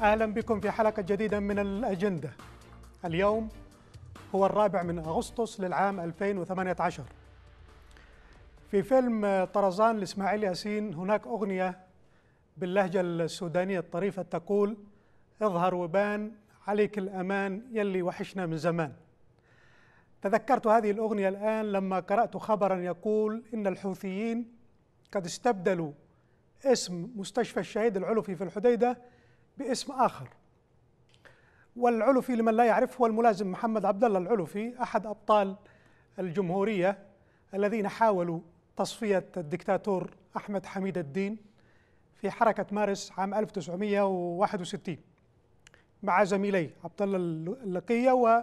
أهلا بكم في حلقة جديدة من الأجندة اليوم هو الرابع من أغسطس للعام 2018 في فيلم طرزان لإسماعيل ياسين هناك أغنية باللهجة السودانية الطريفة تقول اظهر وبان عليك الأمان يلي وحشنا من زمان تذكرت هذه الأغنية الآن لما قرأت خبرا يقول إن الحوثيين قد استبدلوا اسم مستشفى الشهيد العلفي في الحديدة باسم آخر والعلفي لمن لا يعرف هو الملازم محمد عبد الله العلفي أحد أبطال الجمهورية الذين حاولوا تصفية الدكتاتور أحمد حميد الدين في حركة مارس عام 1961 مع زميلي عبد الله اللقية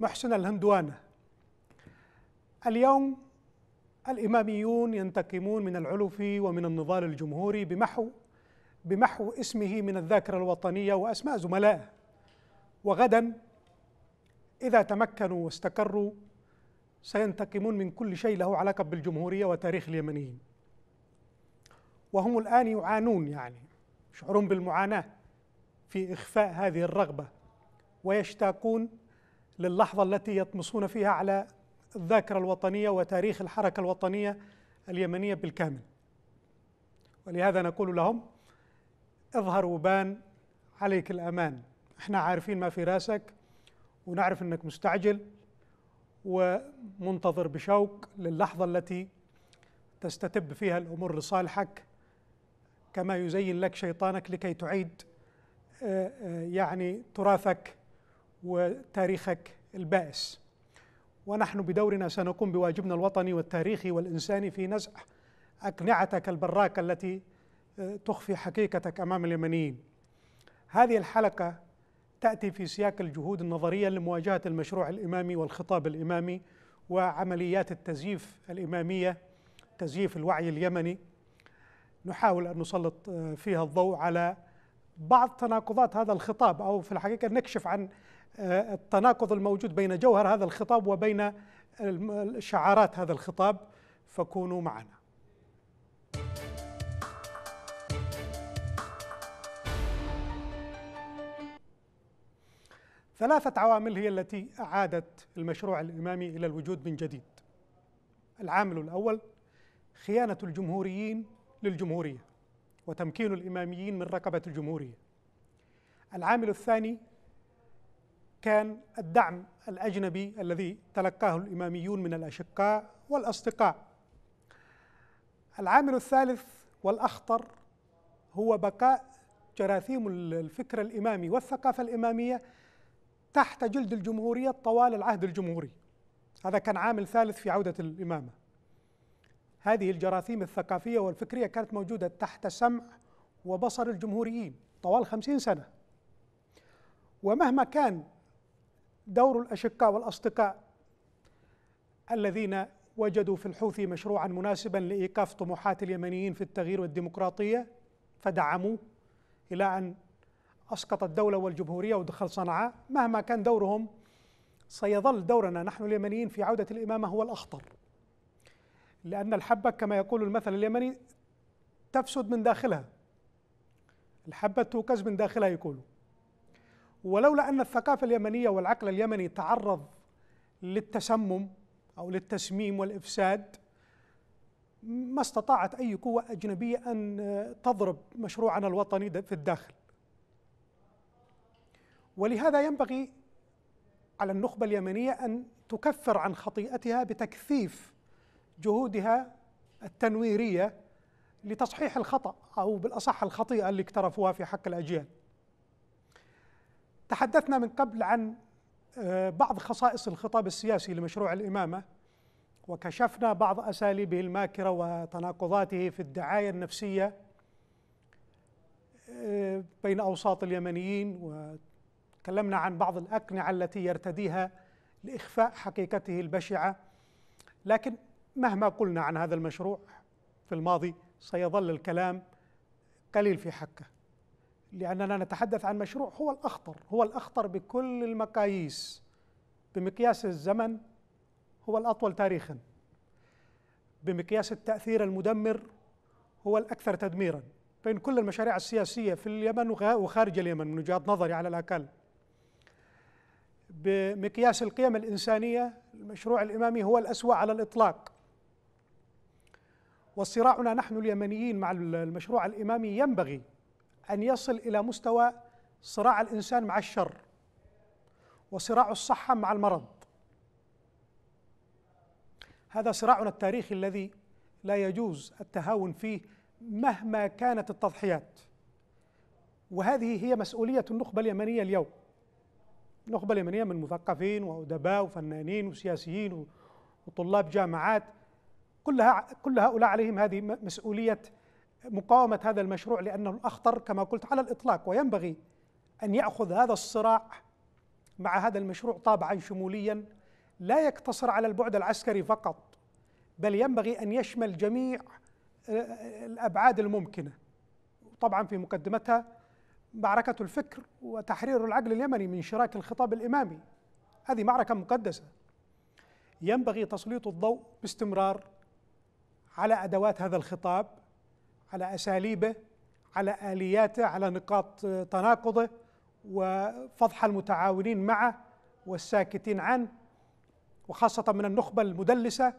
ومحسن الهندوانة اليوم الإماميون ينتقمون من العلفي ومن النضال الجمهوري بمحو بمحو اسمه من الذاكرة الوطنية وأسماء زملائه وغدا إذا تمكنوا واستقروا سينتقمون من كل شيء له علاقة بالجمهورية وتاريخ اليمنيين وهم الآن يعانون يعني يشعرون بالمعاناة في إخفاء هذه الرغبة ويشتاقون للحظة التي يطمسون فيها على الذاكرة الوطنية وتاريخ الحركة الوطنية اليمنية بالكامل ولهذا نقول لهم اظهر وبان عليك الأمان احنا عارفين ما في راسك ونعرف أنك مستعجل ومنتظر بشوق للحظة التي تستتب فيها الأمور لصالحك كما يزين لك شيطانك لكي تعيد آه، آه، يعني تراثك وتاريخك البائس ونحن بدورنا سنقوم بواجبنا الوطني والتاريخي والإنساني في نزع أقنعتك البراكة التي تخفي حقيقتك امام اليمنيين. هذه الحلقه تاتي في سياق الجهود النظريه لمواجهه المشروع الامامي والخطاب الامامي وعمليات التزييف الاماميه تزييف الوعي اليمني. نحاول ان نسلط آه، فيها الضوء على بعض تناقضات هذا الخطاب او في الحقيقه نكشف عن آه، التناقض الموجود بين جوهر هذا الخطاب وبين شعارات هذا الخطاب فكونوا معنا ثلاثة عوامل هي التي أعادت المشروع الإمامي إلى الوجود من جديد العامل الأول خيانة الجمهوريين للجمهورية وتمكين الإماميين من رقبة الجمهورية العامل الثاني كان الدعم الأجنبي الذي تلقاه الإماميون من الأشقاء والأصدقاء العامل الثالث والأخطر هو بقاء جراثيم الفكر الإمامي والثقافة الإمامية تحت جلد الجمهورية طوال العهد الجمهوري هذا كان عامل ثالث في عودة الإمامة هذه الجراثيم الثقافية والفكرية كانت موجودة تحت سمع وبصر الجمهوريين طوال خمسين سنة ومهما كان دور الأشقاء والأصدقاء الذين وجدوا في الحوثي مشروعا مناسبا لإيقاف طموحات اليمنيين في التغيير والديمقراطية فدعموه إلى أن أسقط الدولة والجمهورية ودخل صنعاء مهما كان دورهم سيظل دورنا نحن اليمنيين في عودة الإمامة هو الأخطر لأن الحبة كما يقول المثل اليمني تفسد من داخلها الحبة توكز من داخلها يقولوا ولولا أن الثقافة اليمنية والعقل اليمني تعرض للتسمم أو للتسميم والإفساد ما استطاعت أي قوة أجنبية أن تضرب مشروعنا الوطني في الداخل ولهذا ينبغي على النخبة اليمنية أن تكفر عن خطيئتها بتكثيف جهودها التنويرية لتصحيح الخطأ أو بالأصح الخطيئة اللي اقترفوها في حق الأجيال تحدثنا من قبل عن آه، بعض خصائص الخطاب السياسي لمشروع الإمامة وكشفنا بعض أساليبه الماكرة وتناقضاته في الدعاية النفسية آه، بين أوساط اليمنيين تكلمنا عن بعض الأقنعة التي يرتديها لإخفاء حقيقته البشعة لكن مهما قلنا عن هذا المشروع في الماضي سيظل الكلام قليل في حقه لأننا نتحدث عن مشروع هو الأخطر هو الأخطر بكل المقاييس بمقياس الزمن هو الأطول تاريخا بمقياس التأثير المدمر هو الأكثر تدميرا بين كل المشاريع السياسية في اليمن وخارج اليمن من وجهة نظري على الأقل بمقياس القيم الإنسانية المشروع الإمامي هو الأسوأ على الإطلاق وصراعنا نحن اليمنيين مع المشروع الإمامي ينبغي أن يصل إلى مستوى صراع الإنسان مع الشر وصراع الصحة مع المرض هذا صراعنا التاريخي الذي لا يجوز التهاون فيه مهما كانت التضحيات وهذه هي مسؤولية النخبة اليمنية اليوم النخبة اليمنية من مثقفين وأدباء وفنانين وسياسيين وطلاب جامعات كلها كل هؤلاء عليهم هذه مسؤولية مقاومة هذا المشروع لأنه الأخطر كما قلت على الإطلاق وينبغي أن يأخذ هذا الصراع مع هذا المشروع طابعا شموليا لا يقتصر على البعد العسكري فقط بل ينبغي أن يشمل جميع آه، آه، الأبعاد الممكنة طبعا في مقدمتها معركة الفكر وتحرير العقل اليمني من شراك الخطاب الإمامي هذه معركة مقدسة ينبغي تسليط الضوء باستمرار على أدوات هذا الخطاب على أساليبه على آلياته على نقاط تناقضه وفضح المتعاونين معه والساكتين عنه وخاصة من النخبة المدلسة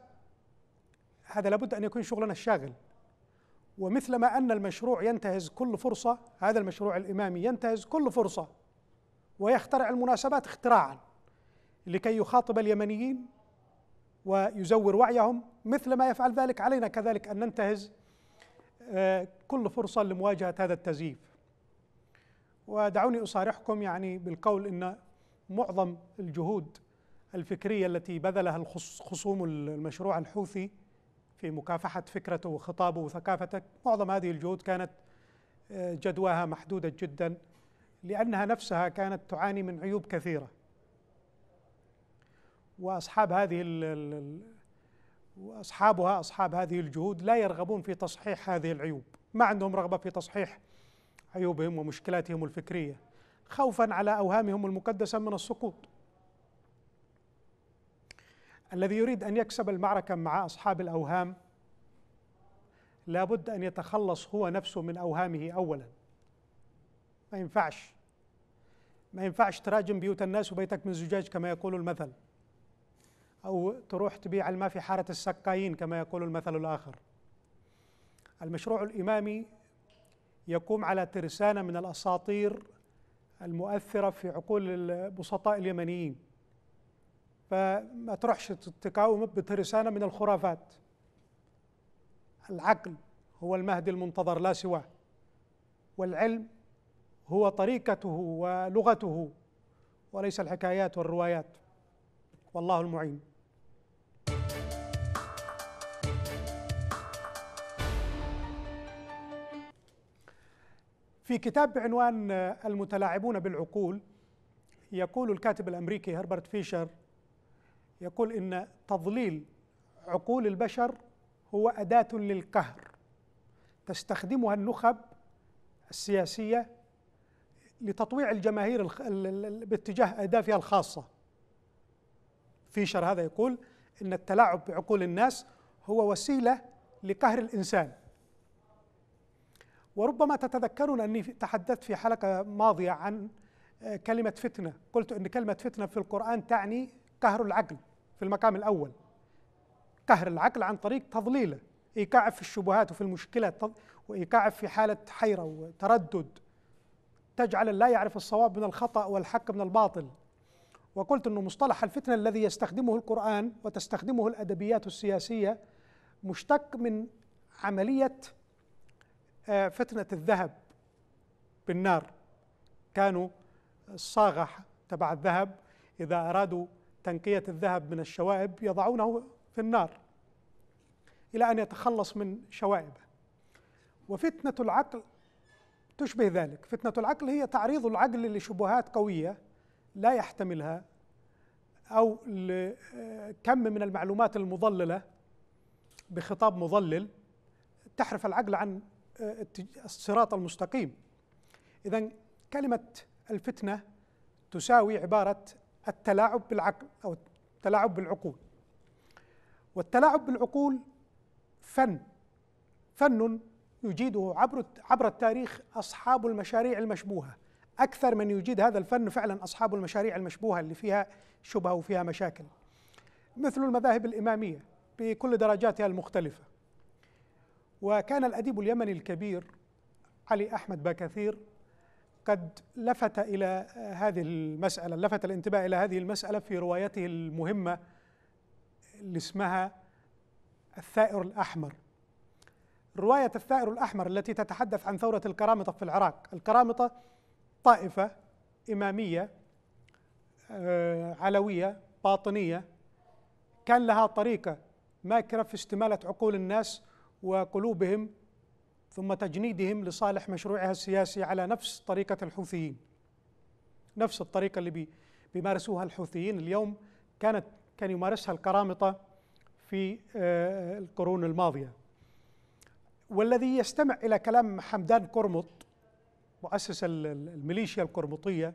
هذا لابد أن يكون شغلنا الشاغل ومثلما أن المشروع ينتهز كل فرصة هذا المشروع الإمامي ينتهز كل فرصة ويخترع المناسبات اختراعا لكي يخاطب اليمنيين ويزور وعيهم مثل ما يفعل ذلك علينا كذلك أن ننتهز آه، كل فرصة لمواجهة هذا التزييف ودعوني أصارحكم يعني بالقول أن معظم الجهود الفكرية التي بذلها خصوم المشروع الحوثي في مكافحة فكرته وخطابه وثقافته معظم هذه الجهود كانت آه، جدواها محدودة جدا لأنها نفسها كانت تعاني من عيوب كثيرة وأصحاب هذه وأصحابها أصحاب هذه الجهود لا يرغبون في تصحيح هذه العيوب ما عندهم رغبة في تصحيح عيوبهم ومشكلاتهم الفكرية خوفا على أوهامهم المقدسة من السقوط الذي يريد ان يكسب المعركه مع اصحاب الاوهام لابد ان يتخلص هو نفسه من اوهامه اولا ما ينفعش ما ينفعش تراجم بيوت الناس وبيتك من زجاج كما يقول المثل او تروح تبيع الماء في حاره السقايين كما يقول المثل الاخر المشروع الامامي يقوم على ترسانه من الاساطير المؤثره في عقول البسطاء اليمنيين فما تروحش تقاوم بترسانة من الخرافات العقل هو المهدي المنتظر لا سواه والعلم هو طريقته ولغته وليس الحكايات والروايات والله المعين في كتاب بعنوان المتلاعبون بالعقول يقول الكاتب الامريكي هربرت فيشر يقول إن تضليل عقول البشر هو أداة للقهر تستخدمها النخب السياسية لتطويع الجماهير باتجاه أهدافها الخاصة فيشر هذا يقول إن التلاعب بعقول الناس هو وسيلة لقهر الإنسان وربما تتذكرون أني تحدثت في حلقة ماضية عن آه، كلمة فتنة قلت أن كلمة فتنة في القرآن تعني قهر العقل في المقام الأول قهر العقل عن طريق تضليله إيقاعه في الشبهات وفي المشكلات وإيقاعه في حالة حيرة وتردد تجعل لا يعرف الصواب من الخطأ والحق من الباطل وقلت أن مصطلح الفتنة الذي يستخدمه القرآن وتستخدمه الأدبيات السياسية مشتق من عملية آه، فتنة الذهب بالنار كانوا الصاغة تبع الذهب إذا أرادوا تنقية الذهب من الشوائب يضعونه في النار إلى أن يتخلص من شوائبه وفتنة العقل تشبه ذلك فتنة العقل هي تعريض العقل لشبهات قوية لا يحتملها أو لكم من المعلومات المضللة بخطاب مضلل تحرف العقل عن آه، الصراط المستقيم إذا كلمة الفتنة تساوي عبارة التلاعب بالعقل أو التلاعب بالعقول والتلاعب بالعقول فن فن يجيده عبر عبر التاريخ أصحاب المشاريع المشبوهة أكثر من يجيد هذا الفن فعلا أصحاب المشاريع المشبوهة اللي فيها شبهة وفيها مشاكل مثل المذاهب الإمامية بكل درجاتها المختلفة وكان الأديب اليمني الكبير علي أحمد باكثير قد لفت الى آه، هذه المساله لفت الانتباه الى هذه المساله في روايته المهمه اللي اسمها الثائر الاحمر روايه الثائر الاحمر التي تتحدث عن ثوره الكرامطه في العراق الكرامطه طائفه اماميه آه، علويه باطنيه كان لها طريقه ماكره في استماله عقول الناس وقلوبهم ثم تجنيدهم لصالح مشروعها السياسي على نفس طريقة الحوثيين نفس الطريقة اللي بيمارسوها الحوثيين اليوم كانت كان يمارسها القرامطة في آه، القرون الماضية والذي يستمع إلى كلام حمدان قرمط مؤسس الميليشيا القرمطية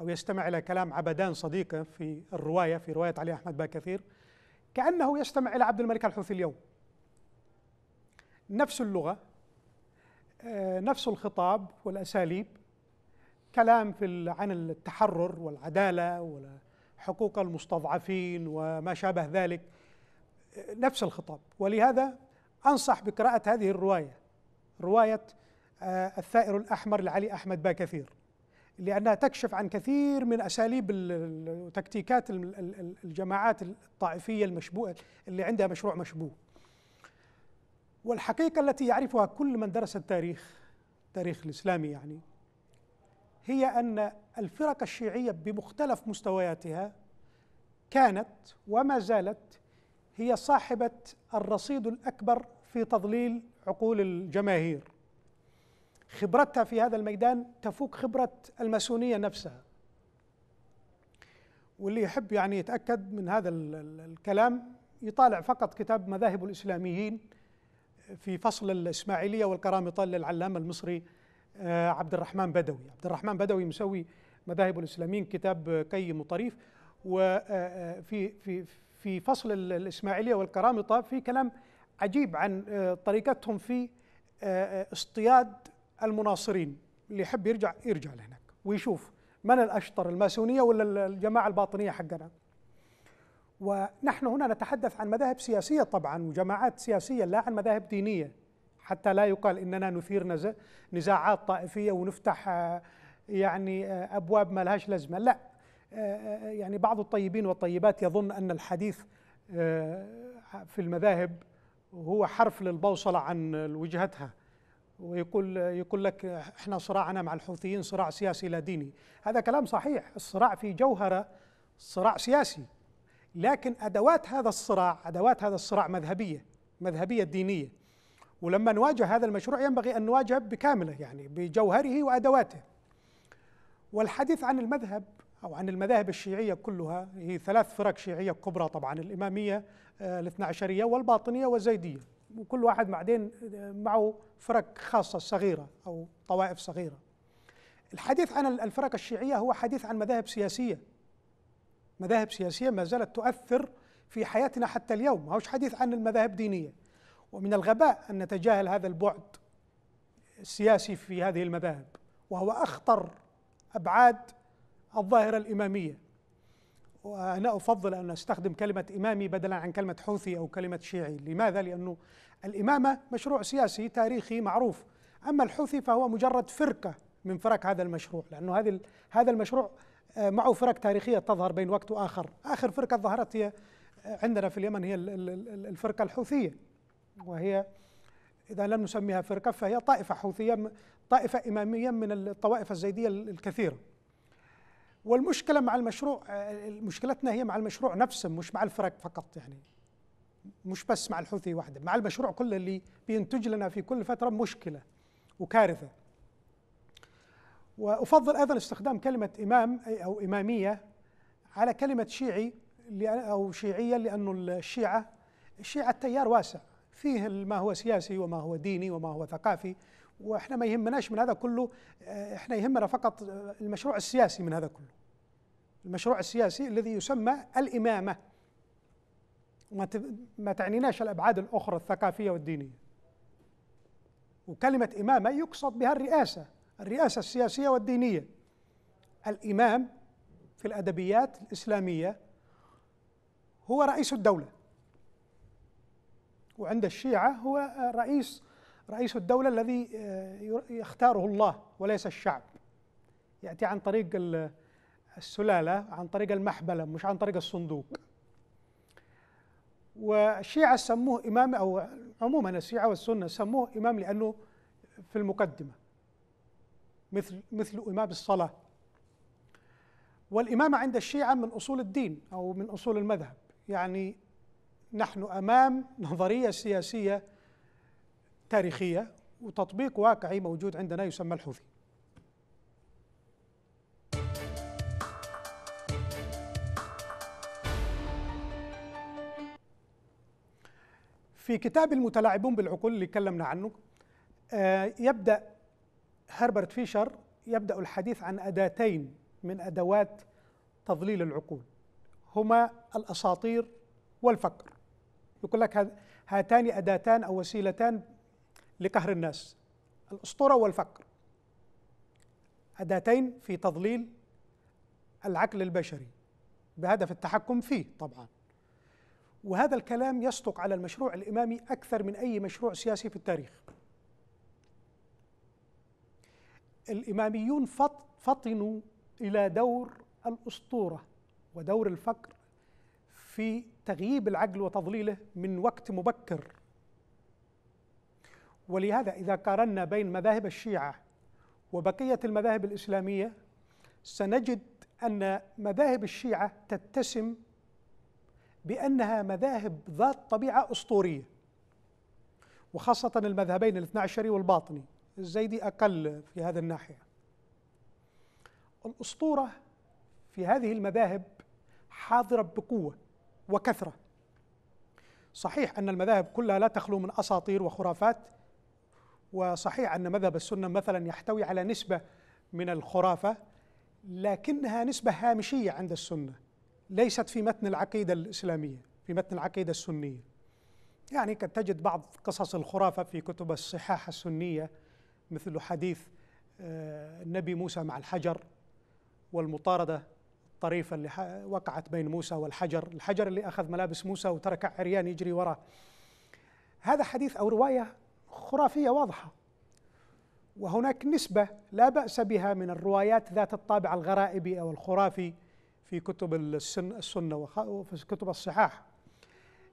أو يستمع إلى كلام عبدان صديقه في الرواية في رواية علي أحمد باكثير كأنه يستمع إلى عبد الملك الحوثي اليوم نفس اللغة آه، نفس الخطاب والأساليب كلام في عن التحرر والعدالة وحقوق المستضعفين وما شابه ذلك آه، نفس الخطاب ولهذا أنصح بقراءة هذه الرواية رواية آه، الثائر الأحمر لعلي أحمد باكثير لأنها تكشف عن كثير من أساليب وتكتيكات الجماعات الطائفية المشبوهة اللي عندها مشروع مشبوه والحقيقة التي يعرفها كل من درس التاريخ التاريخ الإسلامي يعني هي أن الفرق الشيعية بمختلف مستوياتها كانت وما زالت هي صاحبة الرصيد الأكبر في تضليل عقول الجماهير خبرتها في هذا الميدان تفوق خبرة الماسونية نفسها واللي يحب يعني يتأكد من هذا الكلام يطالع فقط كتاب مذاهب الإسلاميين في فصل الإسماعيلية والقرامطة للعلامة المصري آه، عبد الرحمن بدوي عبد الرحمن بدوي مسوي مذاهب الإسلاميين كتاب قيم وطريف وفي آه، آه، في في فصل الإسماعيلية والقرامطة في كلام عجيب عن طريقتهم في اصطياد المناصرين اللي يحب يرجع يرجع لهناك ويشوف من الأشطر الماسونية ولا الجماعة الباطنية حقنا ونحن هنا نتحدث عن مذاهب سياسية طبعا وجماعات سياسية لا عن مذاهب دينية حتى لا يقال إننا نثير نزاعات طائفية ونفتح آه، يعني آه، أبواب ما لهاش لازمة لا آه، يعني بعض الطيبين والطيبات يظن أن الحديث في المذاهب هو حرف للبوصلة عن وجهتها ويقول يقول لك احنا صراعنا مع الحوثيين صراع سياسي لا ديني هذا كلام صحيح الصراع في جوهره صراع سياسي لكن ادوات هذا الصراع ادوات هذا الصراع مذهبيه مذهبيه دينيه ولما نواجه هذا المشروع ينبغي ان نواجه بكامله يعني بجوهره وادواته والحديث عن المذهب او عن المذاهب الشيعيه كلها هي ثلاث فرق شيعيه كبرى طبعا الاماميه آه، الاثنا عشريه والباطنيه والزيديه وكل واحد بعدين آه، معه فرق خاصه صغيره او طوائف صغيره الحديث عن الفرق الشيعيه هو حديث عن مذاهب سياسيه مذاهب سياسيه ما زالت تؤثر في حياتنا حتى اليوم، ما هوش حديث عن المذاهب دينيه. ومن الغباء ان نتجاهل هذا البعد السياسي في هذه المذاهب، وهو اخطر ابعاد الظاهره الاماميه. وانا افضل ان استخدم كلمه امامي بدلا عن كلمه حوثي او كلمه شيعي، لماذا؟ لانه الامامه مشروع سياسي تاريخي معروف، اما الحوثي فهو مجرد فرقه من فرق هذا المشروع، لانه هذه هذا المشروع آه، معه فرق تاريخيه تظهر بين وقت واخر، اخر فرقه ظهرت هي آه، عندنا في اليمن هي الفرقه الحوثيه وهي اذا لم نسميها فرقه فهي طائفه حوثيه طائفه اماميه من الطوائف الزيديه الكثيره. والمشكله مع المشروع آه، مشكلتنا هي مع المشروع نفسه مش مع الفرق فقط يعني مش بس مع الحوثي وحده مع المشروع كله اللي بينتج لنا في كل فتره مشكله وكارثه وأفضل أيضا استخدام كلمة إمام أو إمامية على كلمة شيعي أو شيعية لأنه الشيعة الشيعة التيار واسع فيه ما هو سياسي وما هو ديني وما هو ثقافي واحنا ما يهمناش من هذا كله آه، احنا يهمنا فقط آه، المشروع السياسي من هذا كله المشروع السياسي الذي يسمى الإمامة ما تعنيناش الأبعاد الأخرى الثقافية والدينية وكلمة إمامة يقصد بها الرئاسة الرئاسة السياسية والدينية الإمام في الأدبيات الإسلامية هو رئيس الدولة وعند الشيعة هو رئيس رئيس الدولة الذي آه، يختاره الله وليس الشعب يأتي عن طريق السلالة عن طريق المحبلة مش عن طريق الصندوق والشيعة سموه إمام أو عموما الشيعة والسنة سموه إمام لأنه في المقدمة مثل مثل إمام الصلاة والإمامة عند الشيعة من أصول الدين أو من أصول المذهب يعني نحن أمام نظرية سياسية تاريخية وتطبيق واقعي موجود عندنا يسمى الحوثي في كتاب المتلاعبون بالعقول اللي تكلمنا عنه آه، يبدأ هربرت فيشر يبدأ الحديث عن أداتين من أدوات تضليل العقول هما الأساطير والفقر يقول لك هاتان أداتان أو وسيلتان لقهر الناس الأسطورة والفقر أداتين في تضليل العقل البشري بهدف التحكم فيه طبعا وهذا الكلام يصدق على المشروع الإمامي أكثر من أي مشروع سياسي في التاريخ الإماميون فطنوا إلى دور الأسطورة ودور الفقر في تغييب العقل وتضليله من وقت مبكر ولهذا إذا قارنا بين مذاهب الشيعة وبقية المذاهب الإسلامية سنجد أن مذاهب الشيعة تتسم بأنها مذاهب ذات طبيعة أسطورية وخاصة المذهبين الاثنى عشري والباطني الزيدي أقل في هذا الناحية الأسطورة في هذه المذاهب حاضرة بقوة وكثرة صحيح أن المذاهب كلها لا تخلو من أساطير وخرافات وصحيح أن مذهب السنة مثلا يحتوي على نسبة من الخرافة لكنها نسبة هامشية عند السنة ليست في متن العقيدة الإسلامية في متن العقيدة السنية يعني قد تجد بعض قصص الخرافة في كتب الصحاح السنية مثل حديث آه، النبي موسى مع الحجر والمطاردة الطريفة اللي وقعت بين موسى والحجر الحجر اللي أخذ ملابس موسى وترك عريان يجري وراه هذا حديث أو رواية خرافية واضحة وهناك نسبة لا بأس بها من الروايات ذات الطابع الغرائبي أو الخرافي في كتب السنة وفي كتب الصحاح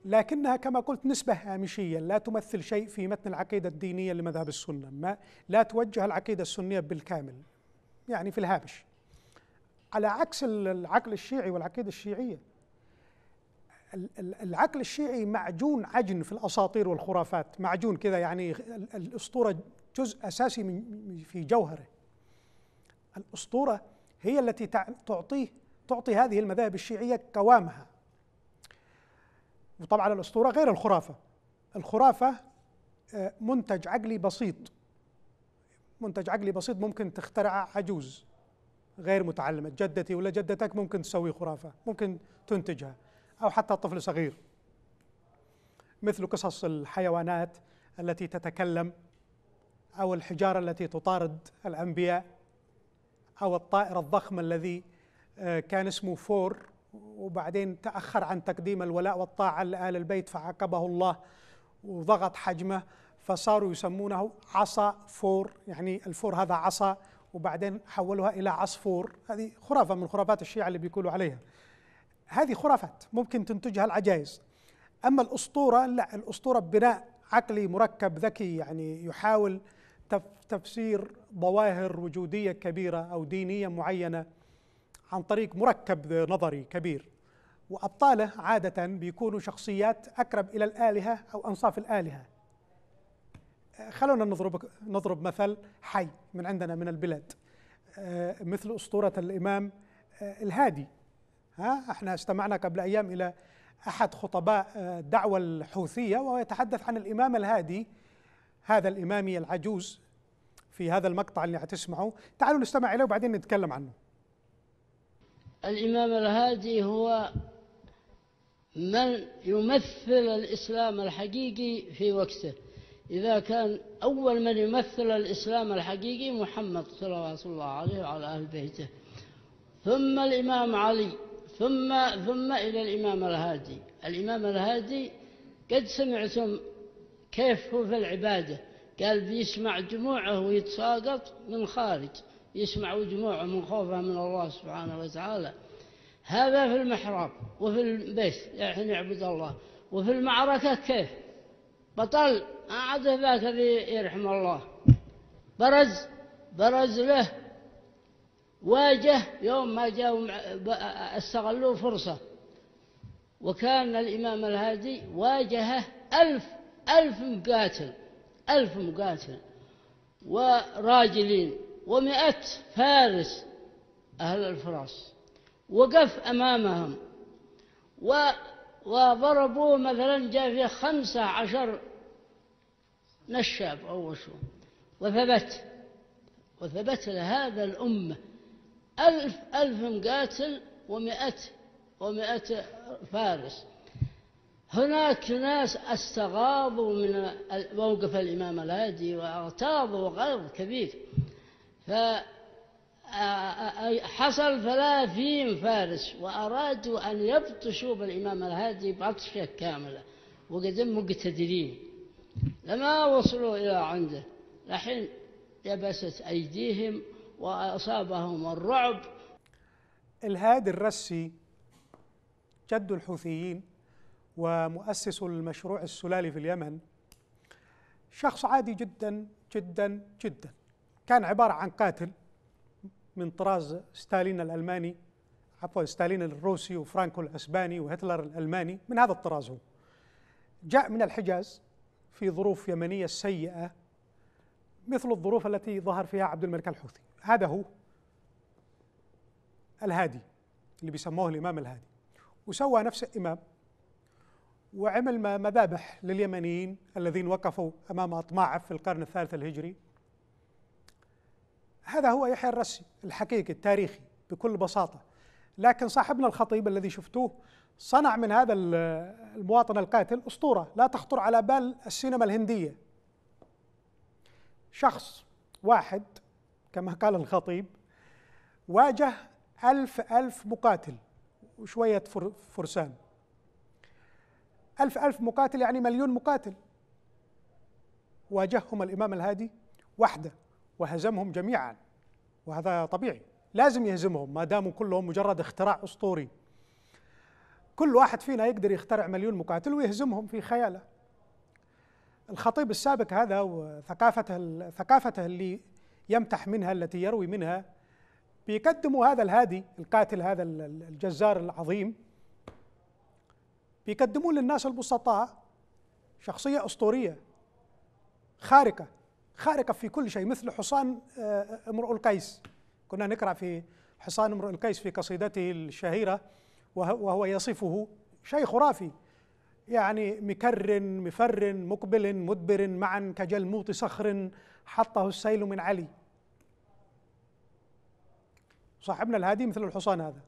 لكنها كما قلت نسبة هامشية لا تمثل شيء في متن العقيدة الدينية لمذهب السنة ما لا توجه العقيدة السنية بالكامل يعني في الهامش على عكس العقل الشيعي والعقيدة الشيعية العقل الشيعي معجون عجن في الأساطير والخرافات معجون كذا يعني الأسطورة جزء أساسي من في جوهره الأسطورة هي التي تعطيه تعطي هذه المذاهب الشيعية قوامها وطبعا الاسطوره غير الخرافه الخرافه آه، منتج عقلي بسيط منتج عقلي بسيط ممكن تخترعه عجوز غير متعلمه جدتي ولا جدتك ممكن تسوي خرافه ممكن تنتجها او حتى طفل صغير مثل قصص الحيوانات التي تتكلم او الحجاره التي تطارد الانبياء او الطائر الضخم الذي آه، كان اسمه فور وبعدين تأخر عن تقديم الولاء والطاعة لآل البيت فعاقبه الله وضغط حجمه فصاروا يسمونه عصا فور يعني الفور هذا عصا وبعدين حولوها إلى عصفور هذه خرافة من خرافات الشيعة اللي بيقولوا عليها هذه خرافات ممكن تنتجها العجائز أما الأسطورة لا الأسطورة بناء عقلي مركب ذكي يعني يحاول تفسير ظواهر وجودية كبيرة أو دينية معينة عن طريق مركب نظري كبير وأبطاله عادة بيكونوا شخصيات أقرب إلى الآلهة أو أنصاف الآلهة آه، خلونا نضرب نضرب مثل حي من عندنا من البلاد آه، مثل أسطورة الإمام آه، الهادي ها احنا استمعنا قبل أيام إلى أحد خطباء الدعوة الحوثية وهو يتحدث عن الإمام الهادي هذا الإمامي العجوز في هذا المقطع اللي هتسمعه تعالوا نستمع إليه وبعدين نتكلم عنه الإمام الهادي هو من يمثل الإسلام الحقيقي في وقته إذا كان أول من يمثل الإسلام الحقيقي محمد صلوات الله عليه وعلى أهل بيته ثم الإمام علي ثم ثم إلى الإمام الهادي الإمام الهادي قد سمعتم كيف هو في العبادة قال بيسمع دموعه ويتساقط من خارج يسمع جموع من خوفه من الله سبحانه وتعالى هذا في المحراب وفي البيت حين يعبد الله وفي المعركة كيف بطل أعده ذاك الذي يرحم الله برز برز له واجه يوم ما جاءوا استغلوا فرصة وكان الإمام الهادي واجهه ألف ألف مقاتل ألف مقاتل وراجلين ومئة فارس أهل الفرس وقف أمامهم و وضربوه مثلا جاء فيه خمسة عشر نشاب أو شو وثبت وثبت لهذا الأمة ألف ألف مقاتل ومئة ومئة فارس هناك ناس استغاضوا من موقف الإمام الهادي واغتاظوا غيظ كبير فحصل ثلاثين فارس وأرادوا أن يبطشوا بالإمام الهادي بطشة كاملة وقدم مقتدرين لما وصلوا إلى عنده لحين يبست أيديهم وأصابهم الرعب الهادي الرسي جد الحوثيين ومؤسس المشروع السلالي في اليمن شخص عادي جدا جدا جدا كان عبارة عن قاتل من طراز ستالين الألماني عفوا ستالين الروسي وفرانكو الأسباني وهتلر الألماني من هذا الطراز هو جاء من الحجاز في ظروف يمنية سيئة مثل الظروف التي ظهر فيها عبد الملك الحوثي هذا هو الهادي اللي بيسموه الإمام الهادي وسوى نفسه إمام وعمل مذابح لليمنيين الذين وقفوا أمام أطماعه في القرن الثالث الهجري هذا هو يحيى الرسي الحقيقي التاريخي بكل بساطه لكن صاحبنا الخطيب الذي شفتوه صنع من هذا المواطن القاتل اسطوره لا تخطر على بال السينما الهنديه شخص واحد كما قال الخطيب واجه ألف ألف مقاتل وشوية فرسان ألف ألف مقاتل يعني مليون مقاتل واجههم الإمام الهادي وحده وهزمهم جميعا وهذا طبيعي لازم يهزمهم ما داموا كلهم مجرد اختراع اسطوري كل واحد فينا يقدر يخترع مليون مقاتل ويهزمهم في خياله الخطيب السابق هذا وثقافته ثقافته اللي يمتح منها التي يروي منها بيقدموا هذا الهادي القاتل هذا الجزار العظيم بيقدموا للناس البسطاء شخصية أسطورية خارقة خارقة في كل شيء مثل حصان آه، امرؤ القيس كنا نقرأ في حصان امرؤ القيس في قصيدته الشهيرة وهو يصفه شيء خرافي يعني مكر مفر مقبل مدبر معا كجلموط صخر حطه السيل من علي صاحبنا الهادي مثل الحصان هذا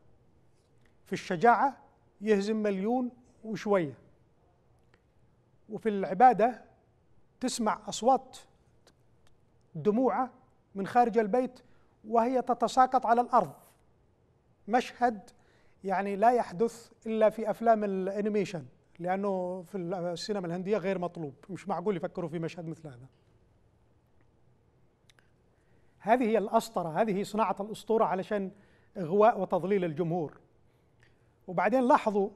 في الشجاعة يهزم مليون وشوية وفي العبادة تسمع أصوات دموعه من خارج البيت وهي تتساقط على الارض مشهد يعني لا يحدث الا في افلام الانيميشن لانه في السينما الهنديه غير مطلوب مش معقول يفكروا في مشهد مثل هذا هذه هي الاسطره هذه صناعه الاسطوره علشان اغواء وتضليل الجمهور وبعدين لاحظوا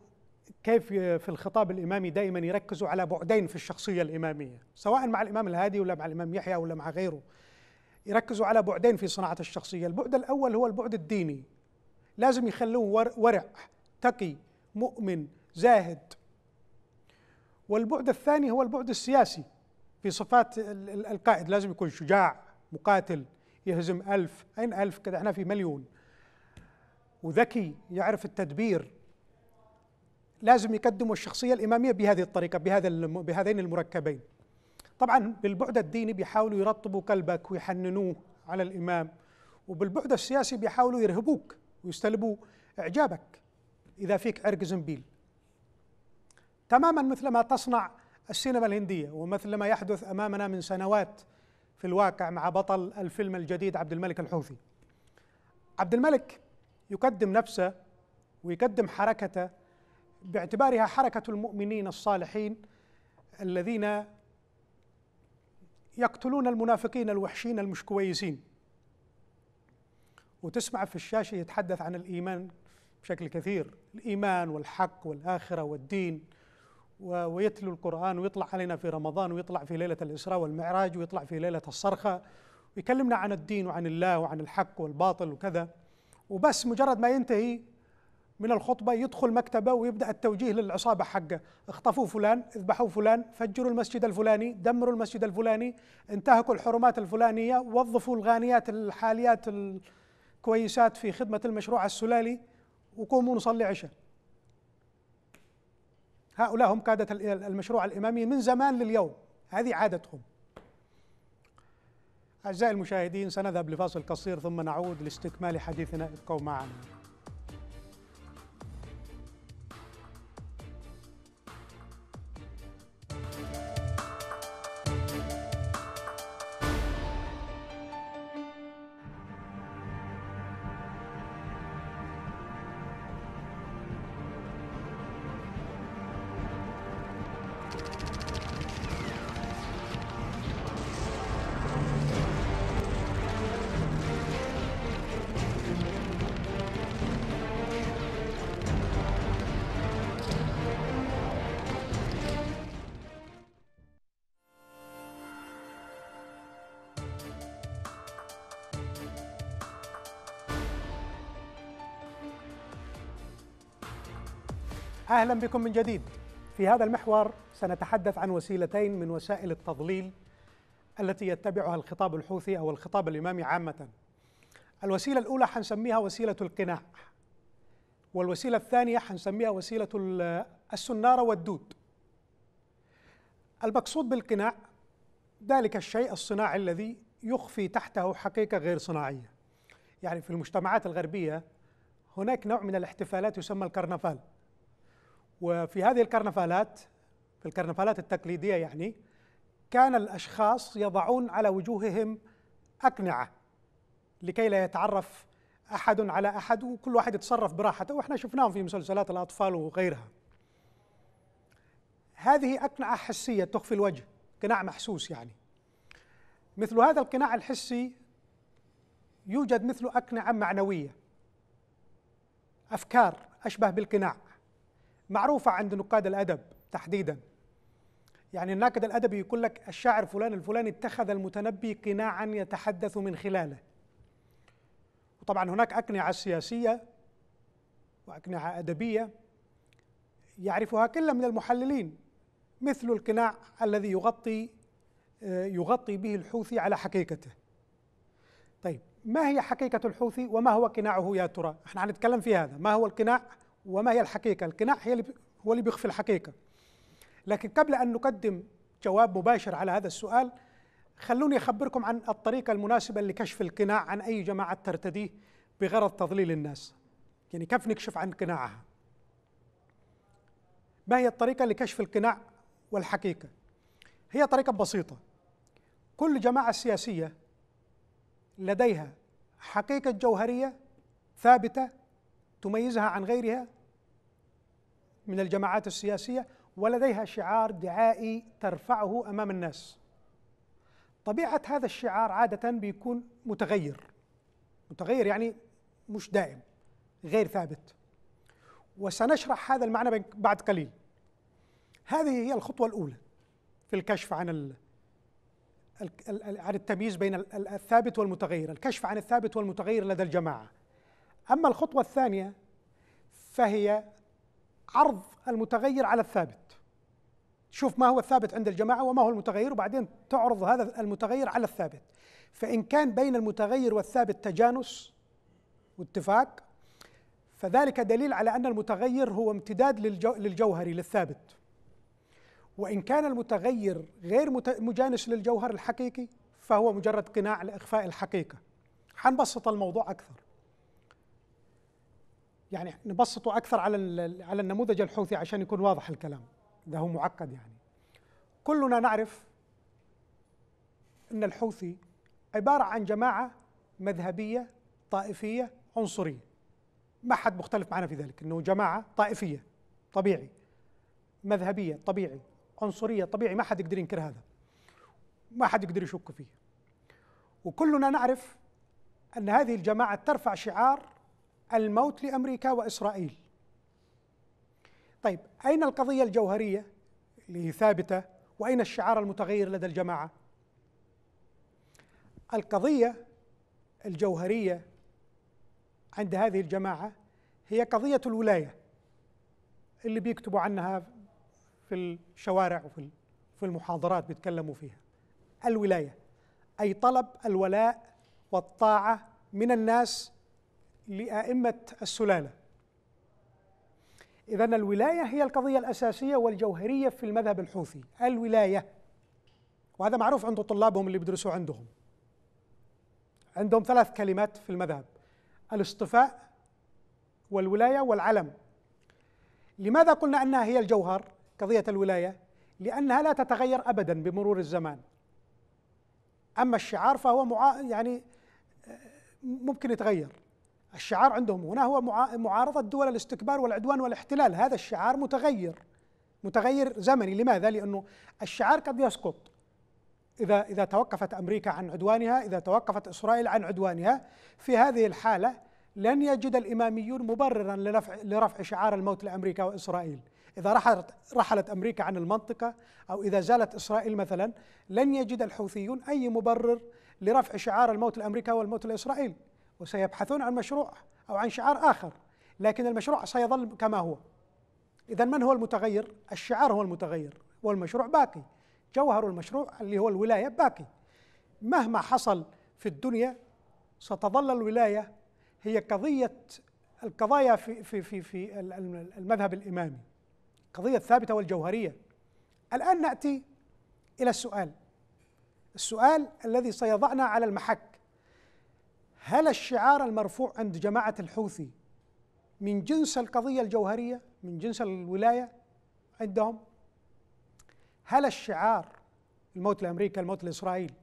كيف في الخطاب الإمامي دائما يركزوا على بعدين في الشخصية الإمامية سواء مع الإمام الهادي ولا مع الإمام يحيى ولا مع غيره يركزوا على بعدين في صناعة الشخصية البعد الأول هو البعد الديني لازم يخلوه ورع تقي مؤمن زاهد والبعد الثاني هو البعد السياسي في صفات القائد لازم يكون شجاع مقاتل يهزم ألف أين ألف كده احنا في مليون وذكي يعرف التدبير لازم يقدموا الشخصيه الاماميه بهذه الطريقه بهذا بهذين المركبين طبعا بالبعد الديني بيحاولوا يرطبوا قلبك ويحننوه على الامام وبالبعد السياسي بيحاولوا يرهبوك ويستلبوا اعجابك اذا فيك عرق زنبيل تماما مثل ما تصنع السينما الهنديه ومثل ما يحدث امامنا من سنوات في الواقع مع بطل الفيلم الجديد عبد الملك الحوثي عبد الملك يقدم نفسه ويقدم حركته باعتبارها حركه المؤمنين الصالحين الذين يقتلون المنافقين الوحشين المشكويزين وتسمع في الشاشه يتحدث عن الايمان بشكل كثير الايمان والحق والاخره والدين ويتلو القرآن ويطلع علينا في رمضان ويطلع في ليلة الإسراء والمعراج ويطلع في ليلة الصرخة ويكلمنا عن الدين وعن الله وعن الحق والباطل وكذا وبس مجرد ما ينتهي من الخطبه يدخل مكتبه ويبدا التوجيه للعصابه حقه اخطفوا فلان اذبحوا فلان فجروا المسجد الفلاني دمروا المسجد الفلاني انتهكوا الحرمات الفلانيه وظفوا الغانيات الحاليات الكويسات في خدمه المشروع السلالي وقوموا نصلي عشاء هؤلاء هم قادة المشروع الإمامي من زمان لليوم هذه عادتهم أعزائي المشاهدين سنذهب لفاصل قصير ثم نعود لاستكمال حديثنا ابقوا معنا أهلا بكم من جديد في هذا المحور سنتحدث عن وسيلتين من وسائل التضليل التي يتبعها الخطاب الحوثي أو الخطاب الإمامي عامة الوسيلة الأولى حنسميها وسيلة القناع والوسيلة الثانية حنسميها وسيلة السنارة والدود المقصود بالقناع ذلك الشيء الصناعي الذي يخفي تحته حقيقة غير صناعية يعني في المجتمعات الغربية هناك نوع من الاحتفالات يسمى الكرنفال وفي هذه الكرنفالات في الكرنفالات التقليدية يعني كان الأشخاص يضعون على وجوههم أقنعة لكي لا يتعرف أحد على أحد وكل واحد يتصرف براحته وإحنا شفناهم في مسلسلات الأطفال وغيرها هذه أقنعة حسية تخفي الوجه قناع محسوس يعني مثل هذا القناع الحسي يوجد مثل أقنعة معنوية أفكار أشبه بالقناع معروفة عند نقاد الأدب تحديدا يعني الناقد الأدبي يقول لك الشاعر فلان الفلاني اتخذ المتنبي قناعا يتحدث من خلاله وطبعا هناك أقنعة سياسية وأقنعة أدبية يعرفها كل من المحللين مثل القناع الذي يغطي آه، يغطي به الحوثي على حقيقته طيب ما هي حقيقة الحوثي وما هو قناعه يا ترى؟ احنا هنتكلم في هذا، ما هو القناع؟ وما هي الحقيقة القناع هي اللي هو اللي بيخفي الحقيقة لكن قبل أن نقدم جواب مباشر على هذا السؤال خلوني أخبركم عن الطريقة المناسبة لكشف القناع عن أي جماعة ترتديه بغرض تضليل الناس يعني كيف نكشف عن قناعها ما هي الطريقة لكشف القناع والحقيقة هي طريقة بسيطة كل جماعة سياسية لديها حقيقة جوهرية ثابتة تميزها عن غيرها من الجماعات السياسية ولديها شعار دعائي ترفعه أمام الناس طبيعة هذا الشعار عادة بيكون متغير متغير يعني مش دائم غير ثابت وسنشرح هذا المعنى بعد قليل هذه هي الخطوة الأولى في الكشف عن ال عن التمييز بين الثابت والمتغير الكشف عن الثابت والمتغير لدى الجماعة أما الخطوة الثانية فهي عرض المتغير على الثابت شوف ما هو الثابت عند الجماعة وما هو المتغير وبعدين تعرض هذا المتغير على الثابت فإن كان بين المتغير والثابت تجانس واتفاق فذلك دليل على أن المتغير هو امتداد للجو للجوهري للثابت وإن كان المتغير غير مجانس للجوهر الحقيقي فهو مجرد قناع لإخفاء الحقيقة حنبسط الموضوع أكثر يعني نبسطه اكثر على على النموذج الحوثي عشان يكون واضح الكلام إذا هو معقد يعني كلنا نعرف ان الحوثي عباره عن جماعه مذهبيه طائفيه عنصريه ما حد مختلف معنا في ذلك انه جماعه طائفيه طبيعي مذهبيه طبيعي عنصريه طبيعي ما حد يقدر ينكر هذا ما حد يقدر يشك فيه وكلنا نعرف ان هذه الجماعه ترفع شعار الموت لامريكا واسرائيل. طيب اين القضيه الجوهريه اللي هي ثابته واين الشعار المتغير لدى الجماعه؟ القضيه الجوهريه عند هذه الجماعه هي قضيه الولايه اللي بيكتبوا عنها في الشوارع وفي في المحاضرات بيتكلموا فيها. الولايه اي طلب الولاء والطاعه من الناس لائمه السلاله اذا الولايه هي القضيه الاساسيه والجوهريه في المذهب الحوثي الولايه وهذا معروف عند طلابهم اللي بيدرسوا عندهم عندهم ثلاث كلمات في المذهب الاصطفاء والولايه والعلم لماذا قلنا انها هي الجوهر قضيه الولايه لانها لا تتغير ابدا بمرور الزمان اما الشعار فهو يعني آه، ممكن يتغير الشعار عندهم هنا هو معارضة دول الاستكبار والعدوان والاحتلال هذا الشعار متغير متغير زمني لماذا؟ لأنه الشعار قد يسقط إذا إذا توقفت أمريكا عن عدوانها إذا توقفت إسرائيل عن عدوانها في هذه الحالة لن يجد الإماميون مبررا لرفع, لرفع شعار الموت لأمريكا وإسرائيل إذا رحلت, رحلت أمريكا عن المنطقة أو إذا زالت إسرائيل مثلا لن يجد الحوثيون أي مبرر لرفع شعار الموت لأمريكا والموت لإسرائيل وسيبحثون عن مشروع أو عن شعار آخر لكن المشروع سيظل كما هو إذا من هو المتغير؟ الشعار هو المتغير والمشروع باقي جوهر المشروع اللي هو الولاية باقي مهما حصل في الدنيا ستظل الولاية هي قضية القضايا في في في في المذهب الإمامي قضية ثابتة والجوهرية الآن نأتي إلى السؤال السؤال الذي سيضعنا على المحك هل الشعار المرفوع عند جماعة الحوثي من جنس القضية الجوهرية من جنس الولاية عندهم هل الشعار الموت لأمريكا الموت لإسرائيل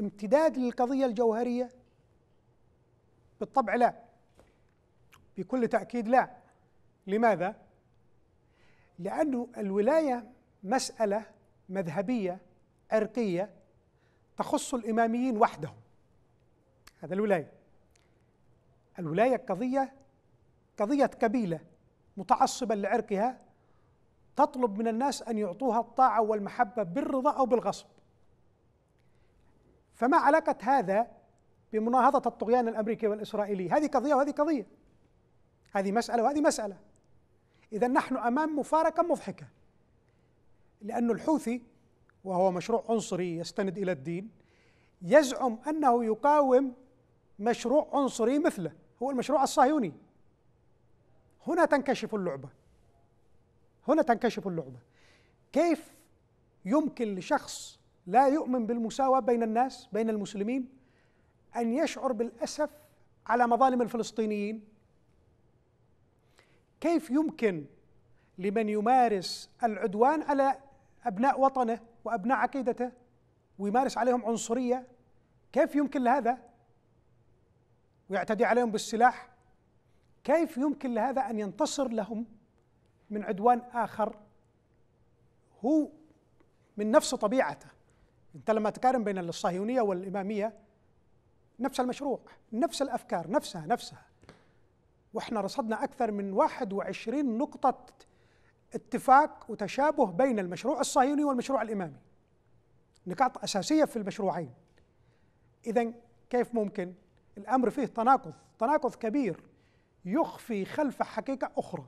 امتداد للقضية الجوهرية بالطبع لا بكل تأكيد لا لماذا؟ لأن الولاية مسألة مذهبية عرقية تخص الإماميين وحدهم هذا الولاية الولاية قضية قضية كبيلة متعصبة لعرقها تطلب من الناس أن يعطوها الطاعة والمحبة بالرضا أو بالغصب فما علاقة هذا بمناهضة الطغيان الأمريكي والإسرائيلي هذه قضية وهذه قضية هذه مسألة وهذه مسألة إذا نحن أمام مفارقة مضحكة لأن الحوثي وهو مشروع عنصري يستند إلى الدين يزعم أنه يقاوم مشروع عنصري مثله هو المشروع الصهيوني هنا تنكشف اللعبة هنا تنكشف اللعبة كيف يمكن لشخص لا يؤمن بالمساواة بين الناس بين المسلمين أن يشعر بالأسف على مظالم الفلسطينيين كيف يمكن لمن يمارس العدوان على أبناء وطنه وأبناء عقيدته ويمارس عليهم عنصرية كيف يمكن لهذا ويعتدي عليهم بالسلاح كيف يمكن لهذا ان ينتصر لهم من عدوان اخر هو من نفس طبيعته انت لما تقارن بين الصهيونيه والاماميه نفس المشروع نفس الافكار نفسها نفسها واحنا رصدنا اكثر من 21 نقطه اتفاق وتشابه بين المشروع الصهيوني والمشروع الامامي نقاط اساسيه في المشروعين اذا كيف ممكن الأمر فيه تناقض تناقض كبير يخفي خلف حقيقة أخرى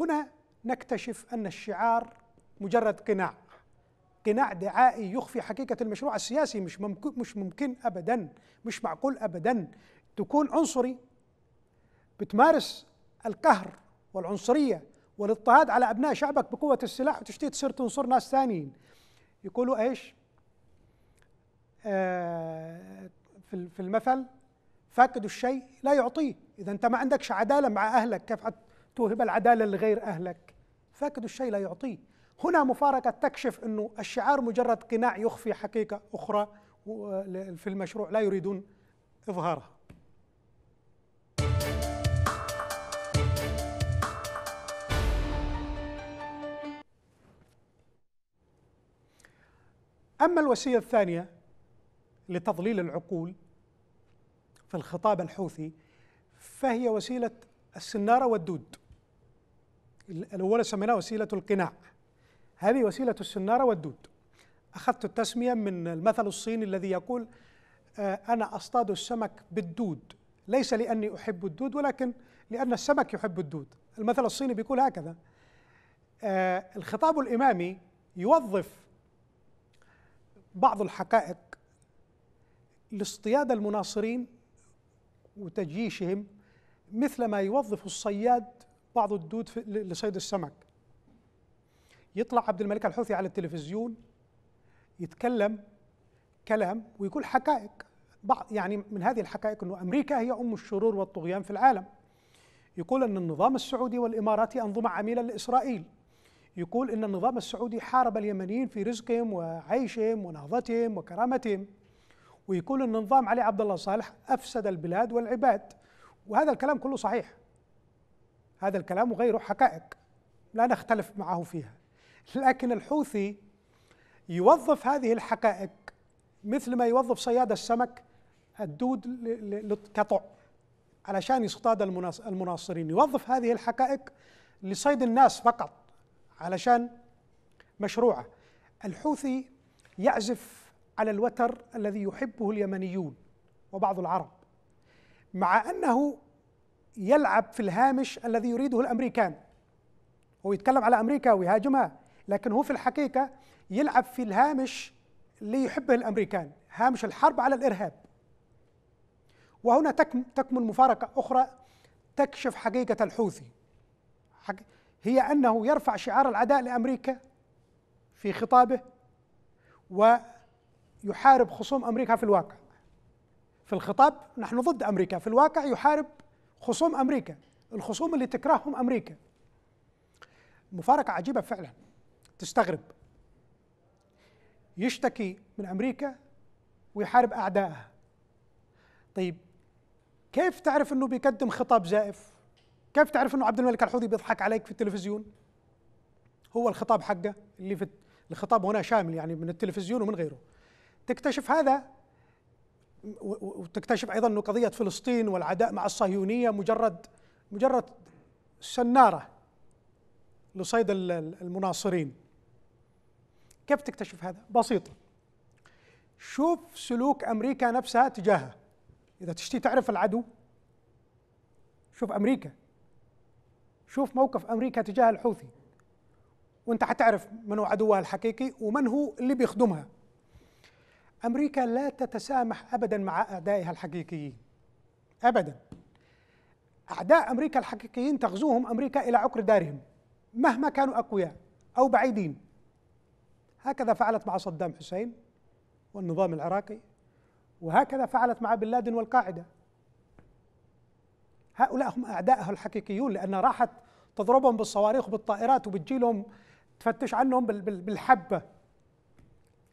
هنا نكتشف أن الشعار مجرد قناع قناع دعائي يخفي حقيقة المشروع السياسي مش ممكن, مش ممكن أبدا مش معقول أبدا تكون عنصري بتمارس القهر والعنصرية والاضطهاد على أبناء شعبك بقوة السلاح وتشتي تصير تنصر ناس ثانيين يقولوا إيش آه في المثل فاقد الشيء لا يعطيه إذا أنت ما عندكش عدالة مع أهلك كيف توهب العدالة لغير أهلك فاقد الشيء لا يعطيه هنا مفارقة تكشف أنه الشعار مجرد قناع يخفي حقيقة أخرى في المشروع لا يريدون إظهارها أما الوسيلة الثانية لتضليل العقول في الخطاب الحوثي فهي وسيلة السنارة والدود الأولى سميناها وسيلة القناع هذه وسيلة السنارة والدود أخذت التسمية من المثل الصيني الذي يقول آه، أنا أصطاد السمك بالدود ليس لأني أحب الدود ولكن لأن السمك يحب الدود المثل الصيني بيقول هكذا آه، الخطاب الإمامي يوظف بعض الحقائق لاصطياد المناصرين وتجييشهم مثل ما يوظف الصياد بعض الدود لصيد السمك يطلع عبد الملك الحوثي على التلفزيون يتكلم كلام ويقول حقائق بعض يعني من هذه الحقائق انه امريكا هي ام الشرور والطغيان في العالم يقول ان النظام السعودي والاماراتي انظمه عميله لاسرائيل يقول ان النظام السعودي حارب اليمنيين في رزقهم وعيشهم ونهضتهم وكرامتهم ويقول ان نظام علي عبد الله صالح افسد البلاد والعباد وهذا الكلام كله صحيح هذا الكلام وغيره حقائق لا نختلف معه فيها لكن الحوثي يوظف هذه الحقائق مثل ما يوظف صياد السمك الدود كطع علشان يصطاد المناصرين يوظف هذه الحقائق لصيد الناس فقط علشان مشروعه الحوثي يعزف على الوتر الذي يحبه اليمنيون وبعض العرب مع انه يلعب في الهامش الذي يريده الامريكان هو يتكلم على امريكا ويهاجمها لكن هو في الحقيقه يلعب في الهامش اللي يحبه الامريكان هامش الحرب على الارهاب وهنا تكمن مفارقه اخرى تكشف حقيقه الحوثي هي انه يرفع شعار العداء لامريكا في خطابه و يحارب خصوم امريكا في الواقع في الخطاب نحن ضد امريكا في الواقع يحارب خصوم امريكا الخصوم اللي تكرههم امريكا مفارقه عجيبه فعلا تستغرب يشتكي من امريكا ويحارب اعدائها طيب كيف تعرف انه بيقدم خطاب زائف كيف تعرف انه عبد الملك الحوثي بيضحك عليك في التلفزيون هو الخطاب حقه اللي في الخطاب هنا شامل يعني من التلفزيون ومن غيره تكتشف هذا وتكتشف ايضا انه قضيه فلسطين والعداء مع الصهيونيه مجرد مجرد سناره لصيد المناصرين كيف تكتشف هذا بسيطه شوف سلوك امريكا نفسها تجاهها اذا تشتي تعرف العدو شوف امريكا شوف موقف امريكا تجاه الحوثي وانت حتعرف من هو عدوها الحقيقي ومن هو اللي بيخدمها أمريكا لا تتسامح أبدا مع أعدائها الحقيقيين أبدا أعداء أمريكا الحقيقيين تغزوهم أمريكا إلى عقر دارهم مهما كانوا أقوياء أو بعيدين هكذا فعلت مع صدام حسين والنظام العراقي وهكذا فعلت مع بن لادن والقاعدة هؤلاء هم أعدائها الحقيقيون لأن راحت تضربهم بالصواريخ وبالطائرات وبتجيلهم تفتش عنهم بالحبة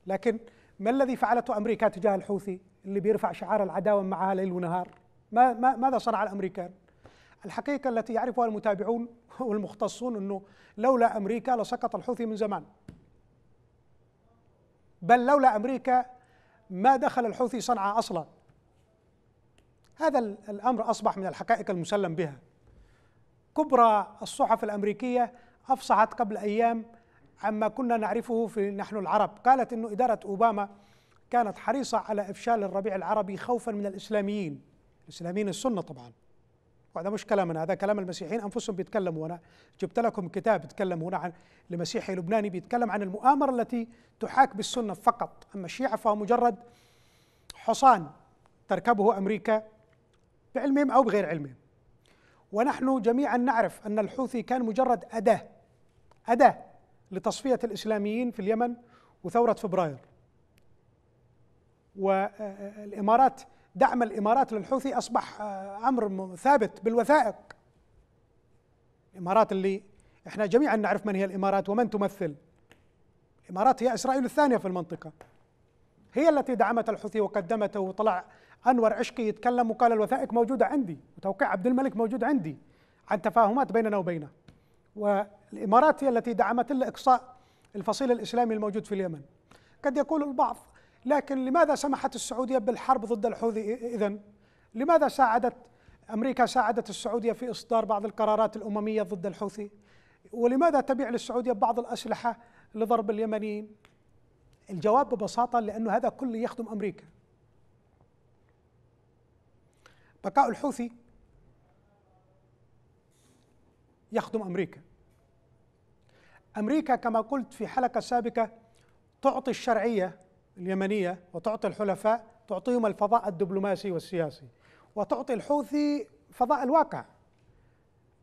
لكن ما الذي فعلته امريكا تجاه الحوثي اللي بيرفع شعار العداوه معها ليل ونهار؟ ما, ما ماذا صنع الامريكان؟ الحقيقه التي يعرفها المتابعون والمختصون انه لولا امريكا لسقط الحوثي من زمان. بل لولا امريكا ما دخل الحوثي صنعاء اصلا. هذا الامر اصبح من الحقائق المسلم بها. كبرى الصحف الامريكيه افصحت قبل ايام عما كنا نعرفه في نحن العرب قالت أن إدارة أوباما كانت حريصة على إفشال الربيع العربي خوفا من الإسلاميين الإسلاميين السنة طبعا وهذا مش كلامنا هذا كلام المسيحيين أنفسهم بيتكلموا أنا جبت لكم كتاب بيتكلم هنا عن لمسيحي لبناني بيتكلم عن المؤامرة التي تحاك بالسنة فقط أما الشيعة فهو مجرد حصان تركبه أمريكا بعلمهم أو بغير علمهم ونحن جميعا نعرف أن الحوثي كان مجرد أداة أداة لتصفية الإسلاميين في اليمن وثورة فبراير والإمارات دعم الإمارات للحوثي أصبح آه، أمر ثابت بالوثائق الإمارات اللي احنا جميعا نعرف من هي الإمارات ومن تمثل الإمارات هي إسرائيل الثانية في المنطقة هي التي دعمت الحوثي وقدمته وطلع أنور عشقي يتكلم وقال الوثائق موجودة عندي وتوقيع عبد الملك موجود عندي عن تفاهمات بيننا وبينه والإمارات هي التي دعمت إلا إقصاء الفصيل الإسلامي الموجود في اليمن قد يقول البعض لكن لماذا سمحت السعودية بالحرب ضد الحوثي إذا لماذا ساعدت أمريكا ساعدت السعودية في إصدار بعض القرارات الأممية ضد الحوثي ولماذا تبيع للسعودية بعض الأسلحة لضرب اليمنيين الجواب ببساطة لأنه هذا كله يخدم أمريكا بقاء الحوثي يخدم امريكا امريكا كما قلت في حلقه سابقه تعطي الشرعيه اليمنيه وتعطي الحلفاء تعطيهم الفضاء الدبلوماسي والسياسي وتعطي الحوثي فضاء الواقع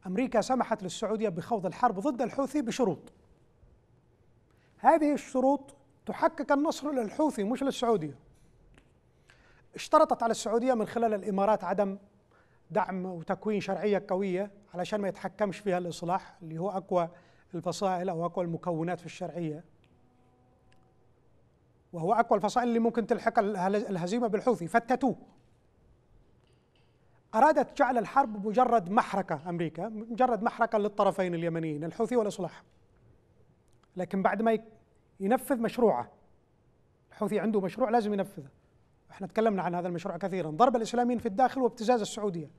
امريكا سمحت للسعوديه بخوض الحرب ضد الحوثي بشروط هذه الشروط تحقق النصر للحوثي مش للسعوديه اشترطت على السعوديه من خلال الامارات عدم دعم وتكوين شرعية قوية علشان ما يتحكمش فيها الإصلاح اللي هو أقوى الفصائل أو أقوى المكونات في الشرعية وهو أقوى الفصائل اللي ممكن تلحق الهزيمة بالحوثي فتتوه أرادت جعل الحرب مجرد محركة أمريكا مجرد محركة للطرفين اليمنيين الحوثي والإصلاح لكن بعد ما ينفذ مشروعه الحوثي عنده مشروع لازم ينفذه احنا تكلمنا عن هذا المشروع كثيرا ضرب الاسلاميين في الداخل وابتزاز السعوديه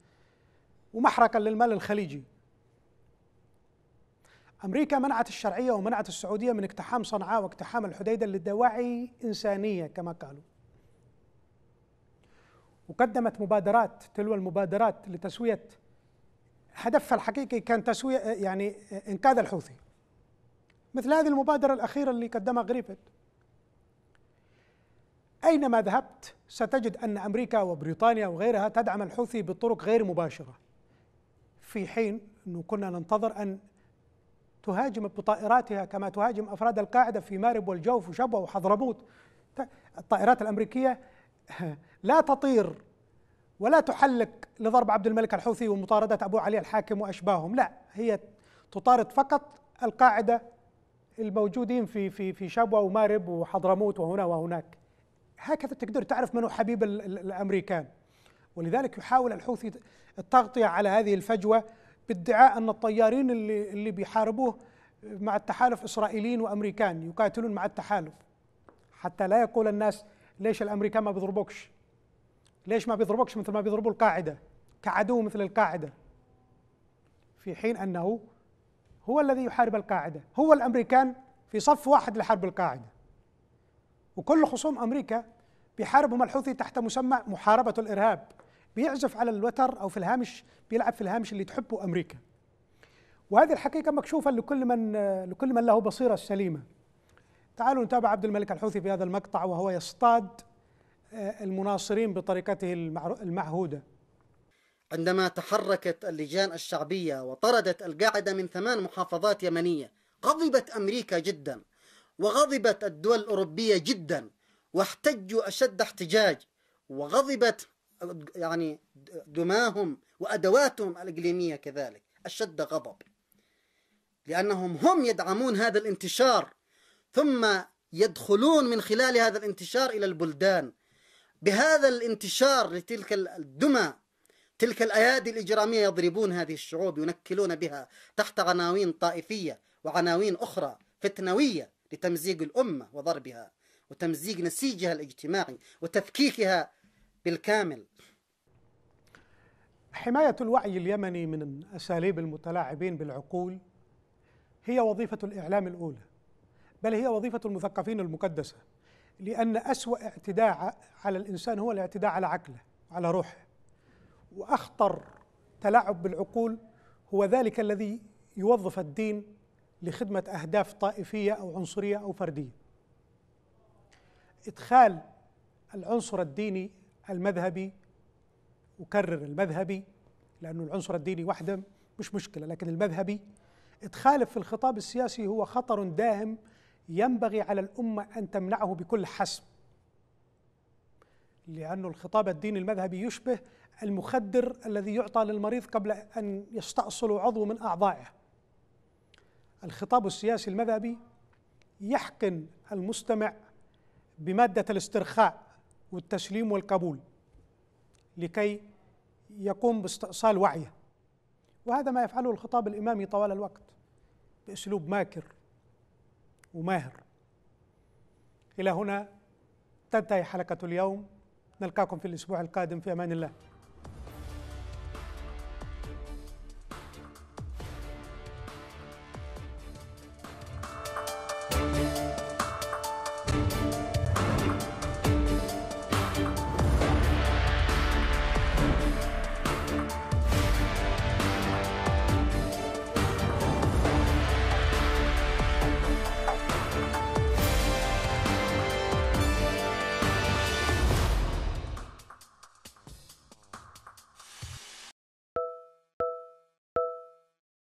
ومحرقا للمال الخليجي امريكا منعت الشرعيه ومنعت السعوديه من اقتحام صنعاء واقتحام الحديده لدواعي انسانيه كما قالوا وقدمت مبادرات تلو المبادرات لتسويه هدفها الحقيقي كان تسويه يعني انقاذ الحوثي مثل هذه المبادره الاخيره اللي قدمها غريبت أينما ذهبت ستجد أن أمريكا وبريطانيا وغيرها تدعم الحوثي بطرق غير مباشرة في حين أنه كنا ننتظر أن تهاجم بطائراتها كما تهاجم أفراد القاعدة في مارب والجوف وشبوة وحضرموت الطائرات الأمريكية لا تطير ولا تحلق لضرب عبد الملك الحوثي ومطاردة أبو علي الحاكم وأشباههم لا هي تطارد فقط القاعدة الموجودين في في في شبوة ومارب وحضرموت وهنا وهناك هكذا تقدر تعرف من هو حبيب الامريكان ولذلك يحاول الحوثي التغطيه على هذه الفجوه بادعاء ان الطيارين اللي اللي بيحاربوه مع التحالف اسرائيليين وامريكان يقاتلون مع التحالف حتى لا يقول الناس ليش الامريكان ما بيضربوكش؟ ليش ما بيضربوكش مثل ما بيضربوا القاعده؟ كعدو مثل القاعده. في حين انه هو الذي يحارب القاعده، هو الامريكان في صف واحد لحرب القاعده. وكل خصوم امريكا بيحاربوا الحوثي تحت مسمى محاربه الارهاب بيعزف على الوتر او في الهامش بيلعب في الهامش اللي تحبه امريكا وهذه الحقيقه مكشوفه لكل من لكل من له بصيره سليمه تعالوا نتابع عبد الملك الحوثي في هذا المقطع وهو يصطاد آه، المناصرين بطريقته المعهوده عندما تحركت اللجان الشعبيه وطردت القاعده من ثمان محافظات يمنيه غضبت امريكا جدا وغضبت الدول الأوروبية جدا واحتجوا أشد احتجاج وغضبت يعني دماهم وأدواتهم الإقليمية كذلك أشد غضب لأنهم هم يدعمون هذا الانتشار ثم يدخلون من خلال هذا الانتشار إلى البلدان بهذا الانتشار لتلك الدمى تلك الأيادي الإجرامية يضربون هذه الشعوب ينكلون بها تحت عناوين طائفية وعناوين أخرى فتنوية لتمزيق الأمة وضربها وتمزيق نسيجها الاجتماعي وتفكيكها بالكامل حماية الوعي اليمني من أساليب المتلاعبين بالعقول هي وظيفة الإعلام الأولى بل هي وظيفة المثقفين المقدسة لأن أسوأ اعتداء على الإنسان هو الاعتداء على عقله على روحه وأخطر تلاعب بالعقول هو ذلك الذي يوظف الدين لخدمة أهداف طائفية أو عنصرية أو فردية إدخال العنصر الديني المذهبي أكرر المذهبي لأنه العنصر الديني وحده مش مشكلة لكن المذهبي إدخاله في الخطاب السياسي هو خطر داهم ينبغي على الأمة أن تمنعه بكل حسم لأن الخطاب الديني المذهبي يشبه المخدر الذي يعطى للمريض قبل أن يستأصل عضو من أعضائه الخطاب السياسي المذهبي يحقن المستمع بمادة الاسترخاء والتسليم والقبول لكي يقوم باستئصال وعيه وهذا ما يفعله الخطاب الإمامي طوال الوقت بأسلوب ماكر وماهر إلى هنا تنتهي حلقة اليوم نلقاكم في الأسبوع القادم في أمان الله